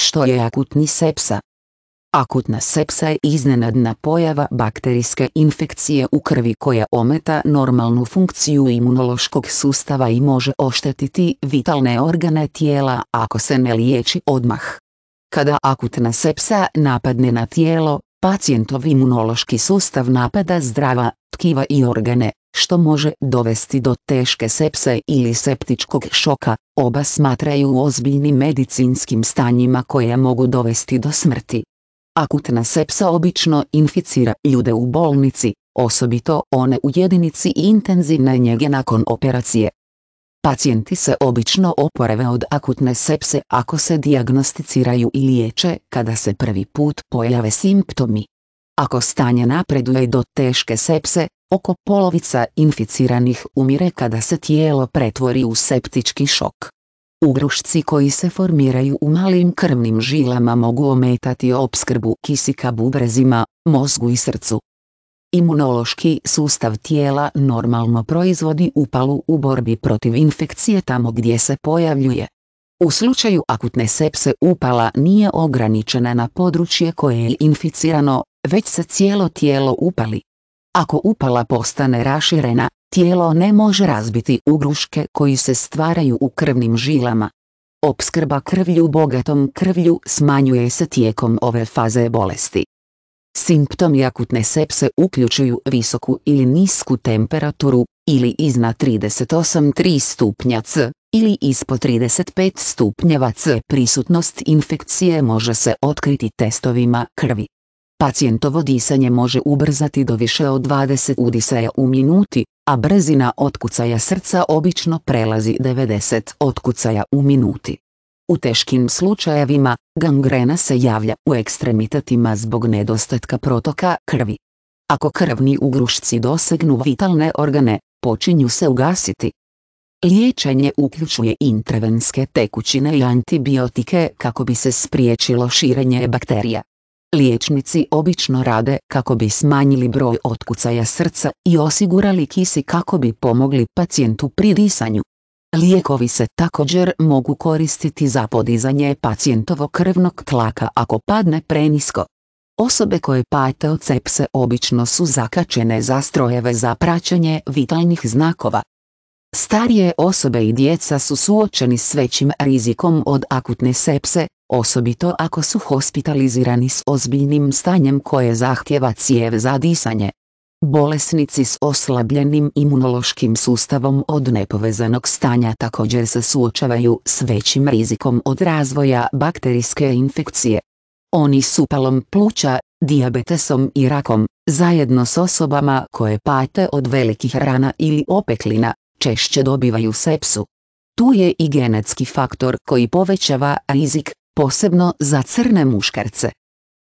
Što je akutni sepsa? Akutna sepsa je iznenadna pojava bakterijske infekcije u krvi koja ometa normalnu funkciju imunološkog sustava i može oštetiti vitalne organe tijela ako se ne liječi odmah. Kada akutna sepsa napadne na tijelo, pacijentov imunološki sustav napada zdrava, tkiva i organe, što može dovesti do teške sepse ili septičkog šoka, oba smatraju ozbiljnim medicinskim stanjima koje mogu dovesti do smrti. Akutna sepsa obično inficira ljude u bolnici, osobito one u jedinici intenzivne njege nakon operacije. Pacijenti se obično oporeve od akutne sepse ako se diagnosticiraju i liječe kada se prvi put pojave simptomi. Ako stanje napreduje do teške sepse, Oko polovica inficiranih umire kada se tijelo pretvori u septički šok. Ugrušci koji se formiraju u malim krvnim žilama mogu ometati opskrbu kisika bubrezima, mozgu i srcu. Imunološki sustav tijela normalno proizvodi upalu u borbi protiv infekcije tamo gdje se pojavljuje. U slučaju akutne sepse upala nije ograničena na područje koje je inficirano, već se cijelo tijelo upali. Ako upala postane raširena, tijelo ne može razbiti ugruške koji se stvaraju u krvnim žilama. Opskrba krvlju bogatom krvlju smanjuje se tijekom ove faze bolesti. Simptomi akutne sepse uključuju visoku ili nisku temperaturu, ili iznad 38,3 stupnja C, ili ispod 35 stupnjeva C. Prisutnost infekcije može se otkriti testovima krvi. Pacijentovo disanje može ubrzati do više od 20 udisaja u minuti, a brzina otkucaja srca obično prelazi 90 otkucaja u minuti. U teškim slučajevima, gangrena se javlja u ekstremitatima zbog nedostatka protoka krvi. Ako krvni ugrušci dosegnu vitalne organe, počinju se ugasiti. Liječenje uključuje intravenske tekućine i antibiotike kako bi se spriječilo širenje bakterija. Liječnici obično rade kako bi smanjili broj otkucaja srca i osigurali kisi kako bi pomogli pacijentu pri disanju. Lijekovi se također mogu koristiti za podizanje pacijentovog krvnog tlaka ako padne prenisko. Osobe koje pate od sepse obično su zakačene za strojeve za praćenje vitalnih znakova. Starije osobe i djeca su suočeni s većim rizikom od akutne sepse, osobito ako su hospitalizirani s ozbiljnim stanjem koje zahtjeva cijev za disanje. Bolesnici s oslabljenim imunološkim sustavom od nepovezanog stanja također se suočavaju s većim rizikom od razvoja bakterijske infekcije. Oni s upalom pluća, dijabetesom i rakom, zajedno s osobama koje pate od velikih rana ili opeklina, češće dobivaju sepsu. Tu je i genetski faktor koji povećava rizik posebno za crne muškarce.